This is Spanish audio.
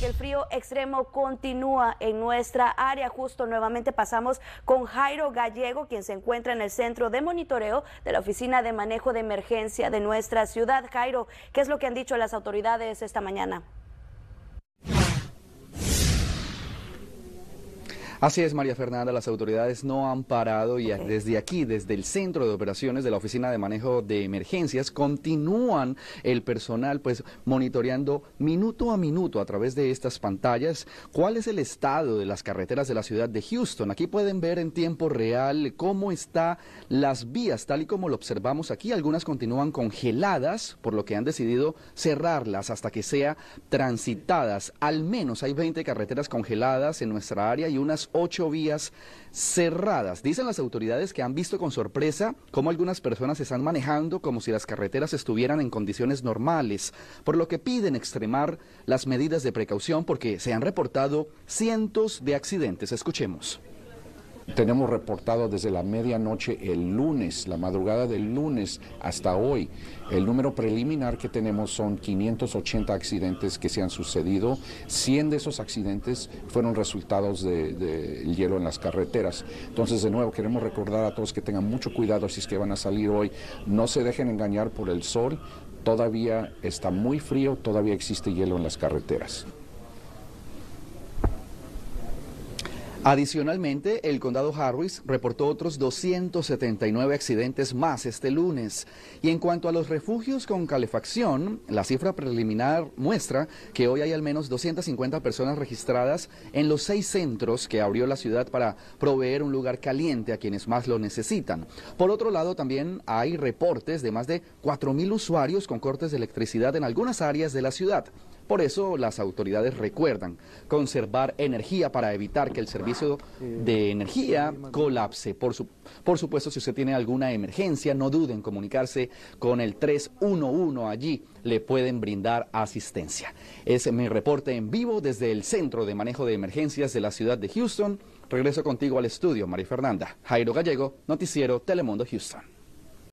que el frío extremo continúa en nuestra área. Justo nuevamente pasamos con Jairo Gallego, quien se encuentra en el centro de monitoreo de la Oficina de Manejo de Emergencia de nuestra ciudad. Jairo, ¿qué es lo que han dicho las autoridades esta mañana? Así es, María Fernanda, las autoridades no han parado y desde aquí, desde el Centro de Operaciones de la Oficina de Manejo de Emergencias, continúan el personal pues monitoreando minuto a minuto a través de estas pantallas cuál es el estado de las carreteras de la ciudad de Houston. Aquí pueden ver en tiempo real cómo están las vías, tal y como lo observamos aquí. Algunas continúan congeladas, por lo que han decidido cerrarlas hasta que sea transitadas. Al menos hay 20 carreteras congeladas en nuestra área y unas ocho vías cerradas. Dicen las autoridades que han visto con sorpresa cómo algunas personas se están manejando como si las carreteras estuvieran en condiciones normales, por lo que piden extremar las medidas de precaución porque se han reportado cientos de accidentes. Escuchemos. Tenemos reportado desde la medianoche el lunes, la madrugada del lunes hasta hoy. El número preliminar que tenemos son 580 accidentes que se han sucedido. 100 de esos accidentes fueron resultados del de hielo en las carreteras. Entonces, de nuevo, queremos recordar a todos que tengan mucho cuidado si es que van a salir hoy. No se dejen engañar por el sol. Todavía está muy frío, todavía existe hielo en las carreteras. Adicionalmente, el condado Harris reportó otros 279 accidentes más este lunes. Y en cuanto a los refugios con calefacción, la cifra preliminar muestra que hoy hay al menos 250 personas registradas en los seis centros que abrió la ciudad para proveer un lugar caliente a quienes más lo necesitan. Por otro lado, también hay reportes de más de 4.000 usuarios con cortes de electricidad en algunas áreas de la ciudad. Por eso las autoridades recuerdan conservar energía para evitar que el servicio de energía colapse. Por, supuesto, si usted tiene alguna emergencia, no duden en comunicarse con el 311. Allí le pueden brindar asistencia. Es mi reporte en vivo desde el Centro de Manejo de Emergencias de la ciudad de Houston. Regreso contigo al estudio, María Fernanda. Jairo Gallego, Noticiero Telemundo Houston.